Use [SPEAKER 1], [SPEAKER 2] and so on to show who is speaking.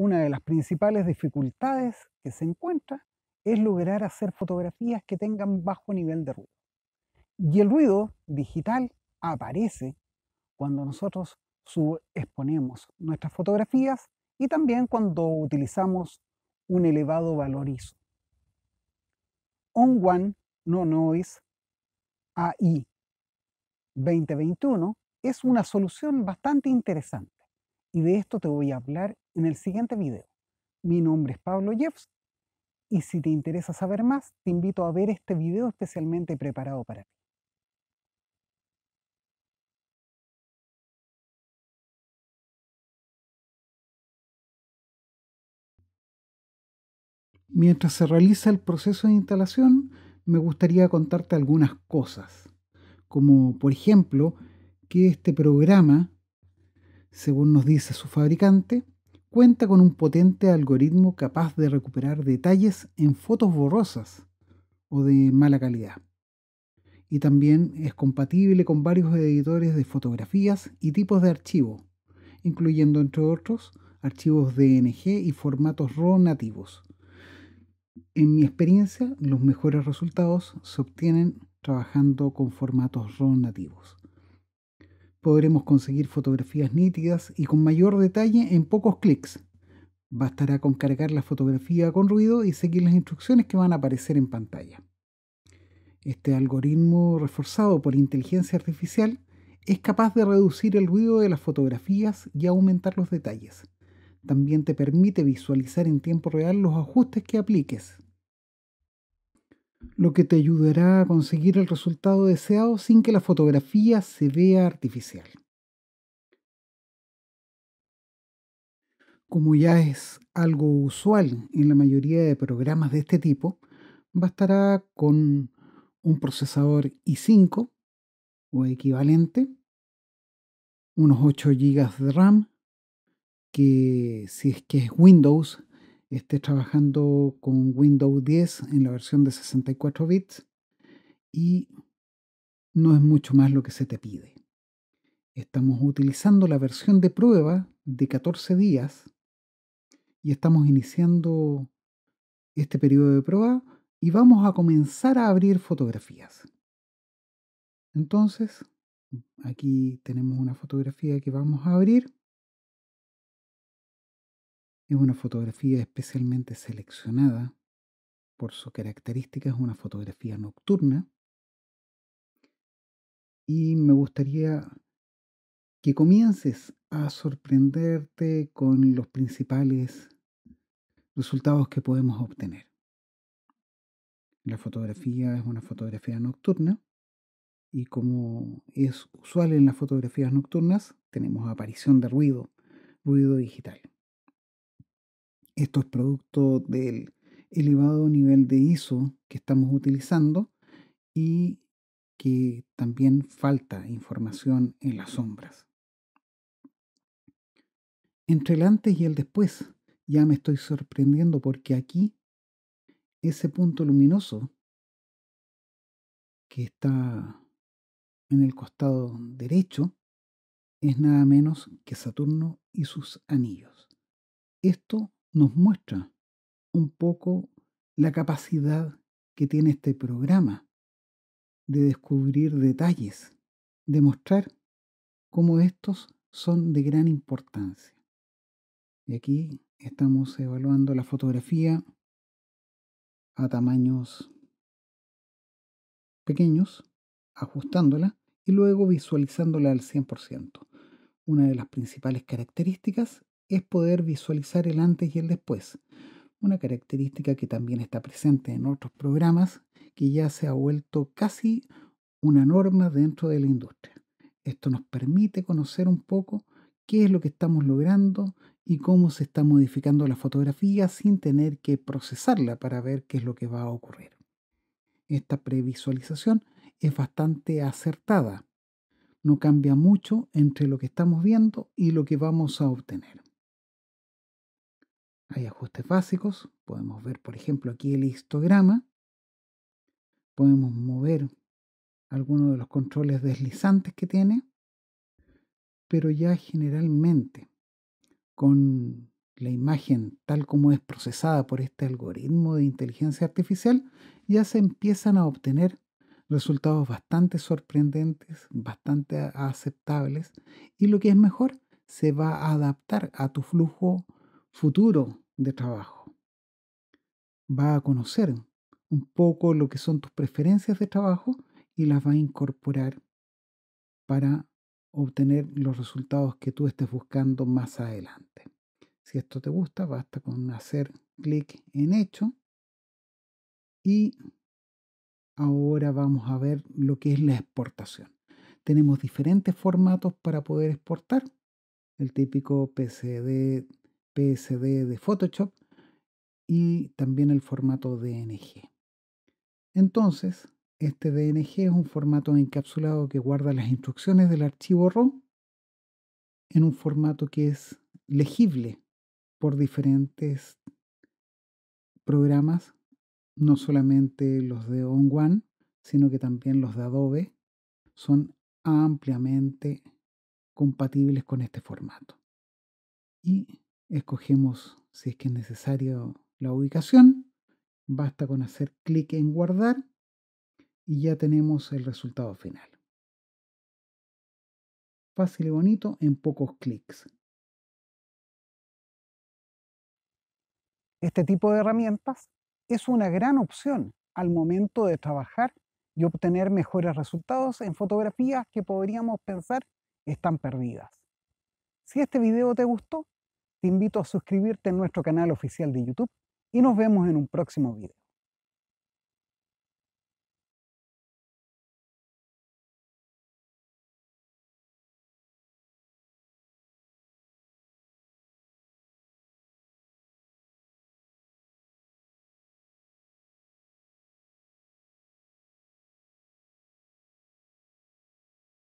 [SPEAKER 1] una de las principales dificultades que se encuentra es lograr hacer fotografías que tengan bajo nivel de ruido. Y el ruido digital aparece cuando nosotros exponemos nuestras fotografías y también cuando utilizamos un elevado valor ISO. On One No Noise AI 2021 es una solución bastante interesante y de esto te voy a hablar en el siguiente video. Mi nombre es Pablo Jeffs y si te interesa saber más, te invito a ver este video especialmente preparado para ti. Mientras se realiza el proceso de instalación, me gustaría contarte algunas cosas, como por ejemplo que este programa, según nos dice su fabricante, cuenta con un potente algoritmo capaz de recuperar detalles en fotos borrosas o de mala calidad. Y también es compatible con varios editores de fotografías y tipos de archivo, incluyendo entre otros archivos DNG y formatos RAW nativos. En mi experiencia, los mejores resultados se obtienen trabajando con formatos RAW nativos. Podremos conseguir fotografías nítidas y con mayor detalle en pocos clics. Bastará con cargar la fotografía con ruido y seguir las instrucciones que van a aparecer en pantalla. Este algoritmo reforzado por inteligencia artificial es capaz de reducir el ruido de las fotografías y aumentar los detalles. También te permite visualizar en tiempo real los ajustes que apliques, lo que te ayudará a conseguir el resultado deseado sin que la fotografía se vea artificial. Como ya es algo usual en la mayoría de programas de este tipo, bastará con un procesador i5 o equivalente, unos 8 GB de RAM, que si es que es Windows esté trabajando con Windows 10 en la versión de 64 bits y no es mucho más lo que se te pide. Estamos utilizando la versión de prueba de 14 días y estamos iniciando este periodo de prueba y vamos a comenzar a abrir fotografías. Entonces, aquí tenemos una fotografía que vamos a abrir es una fotografía especialmente seleccionada por su característica, es una fotografía nocturna. Y me gustaría que comiences a sorprenderte con los principales resultados que podemos obtener. La fotografía es una fotografía nocturna y como es usual en las fotografías nocturnas, tenemos aparición de ruido, ruido digital. Esto es producto del elevado nivel de ISO que estamos utilizando y que también falta información en las sombras. Entre el antes y el después, ya me estoy sorprendiendo porque aquí ese punto luminoso que está en el costado derecho es nada menos que Saturno y sus anillos. Esto nos muestra un poco la capacidad que tiene este programa de descubrir detalles, de mostrar cómo estos son de gran importancia. Y aquí estamos evaluando la fotografía a tamaños pequeños, ajustándola y luego visualizándola al 100%. Una de las principales características es poder visualizar el antes y el después, una característica que también está presente en otros programas que ya se ha vuelto casi una norma dentro de la industria. Esto nos permite conocer un poco qué es lo que estamos logrando y cómo se está modificando la fotografía sin tener que procesarla para ver qué es lo que va a ocurrir. Esta previsualización es bastante acertada. No cambia mucho entre lo que estamos viendo y lo que vamos a obtener. Hay ajustes básicos, podemos ver por ejemplo aquí el histograma, podemos mover algunos de los controles deslizantes que tiene, pero ya generalmente con la imagen tal como es procesada por este algoritmo de inteligencia artificial, ya se empiezan a obtener resultados bastante sorprendentes, bastante aceptables y lo que es mejor, se va a adaptar a tu flujo futuro de trabajo. Va a conocer un poco lo que son tus preferencias de trabajo y las va a incorporar para obtener los resultados que tú estés buscando más adelante. Si esto te gusta, basta con hacer clic en hecho y ahora vamos a ver lo que es la exportación. Tenemos diferentes formatos para poder exportar. El típico PCD PSD de Photoshop y también el formato DNG. Entonces, este DNG es un formato encapsulado que guarda las instrucciones del archivo RAW en un formato que es legible por diferentes programas, no solamente los de OnOne, sino que también los de Adobe son ampliamente compatibles con este formato. Y escogemos si es que es necesario la ubicación, basta con hacer clic en guardar y ya tenemos el resultado final. Fácil y bonito en pocos clics. Este tipo de herramientas es una gran opción al momento de trabajar y obtener mejores resultados en fotografías que podríamos pensar están perdidas. Si este video te gustó, te invito a suscribirte a nuestro canal oficial de YouTube y nos vemos en un próximo video.